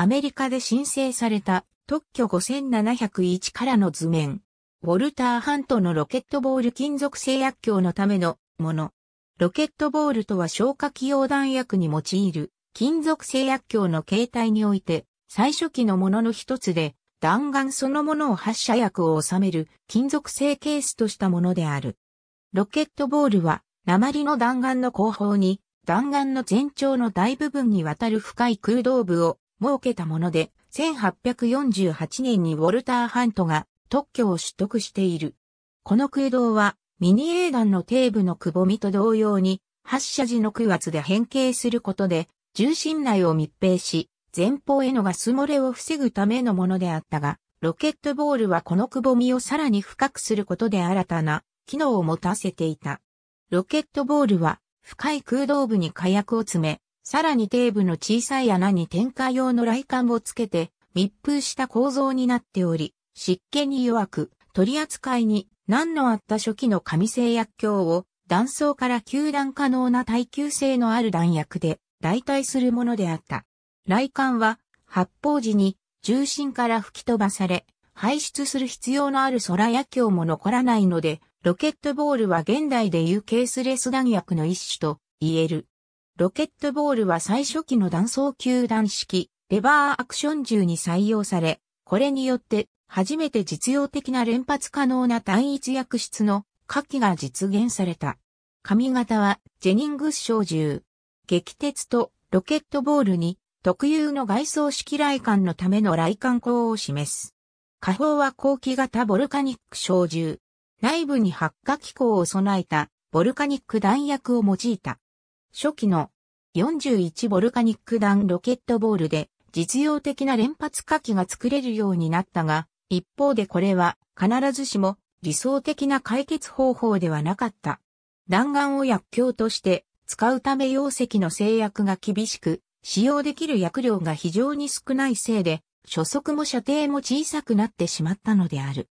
アメリカで申請された特許5701からの図面。ウォルター・ハントのロケットボール金属製薬鏡のためのもの。ロケットボールとは消化器用弾薬に用いる金属製薬鏡の形態において最初期のものの一つで弾丸そのものを発射薬を収める金属製ケースとしたものである。ロケットボールは鉛の弾丸の後方に弾丸の全長の大部分にわたる深い空洞部を設けたもので、1848年にウォルター・ハントが特許を取得している。この空洞は、ミニ A 弾の底部のくぼみと同様に、発射時の空圧で変形することで、重心内を密閉し、前方へのガス漏れを防ぐためのものであったが、ロケットボールはこのくぼみをさらに深くすることで新たな機能を持たせていた。ロケットボールは深い空洞部に火薬を詰め、さらに底部の小さい穴に点火用の雷管をつけて密封した構造になっており、湿気に弱く、取り扱いに何のあった初期の紙製薬莢を断層から球団可能な耐久性のある弾薬で代替するものであった。雷管は発砲時に重心から吹き飛ばされ、排出する必要のある空野球も残らないので、ロケットボールは現代でいうケースレス弾薬の一種と言える。ロケットボールは最初期の断層球弾式、レバーアクション銃に採用され、これによって初めて実用的な連発可能な単一薬室の火器が実現された。髪型はジェニングス小銃。撃鉄とロケットボールに特有の外装式雷管のための雷管鋼を示す。火砲は後期型ボルカニック小銃。内部に発火機構を備えたボルカニック弾薬を用いた。初期の41ボルカニック弾ロケットボールで実用的な連発火器が作れるようになったが、一方でこれは必ずしも理想的な解決方法ではなかった。弾丸を薬莢として使うため溶石の制約が厳しく、使用できる薬量が非常に少ないせいで、初速も射程も小さくなってしまったのである。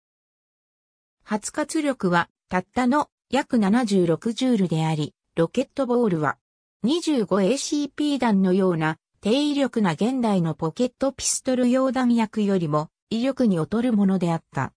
発活力はたったの約76ジュールであり、ロケットボールは 25ACP 弾のような低威力な現代のポケットピストル用弾薬よりも威力に劣るものであった。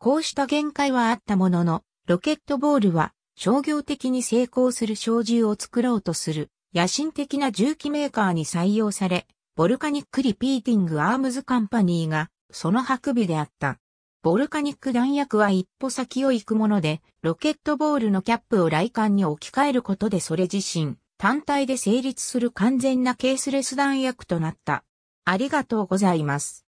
こうした限界はあったものの、ロケットボールは商業的に成功する小銃を作ろうとする野心的な銃器メーカーに採用され、ボルカニック・リピーティング・アームズ・カンパニーがその白尾であった。ボルカニック弾薬は一歩先を行くもので、ロケットボールのキャップを来管に置き換えることでそれ自身、単体で成立する完全なケースレス弾薬となった。ありがとうございます。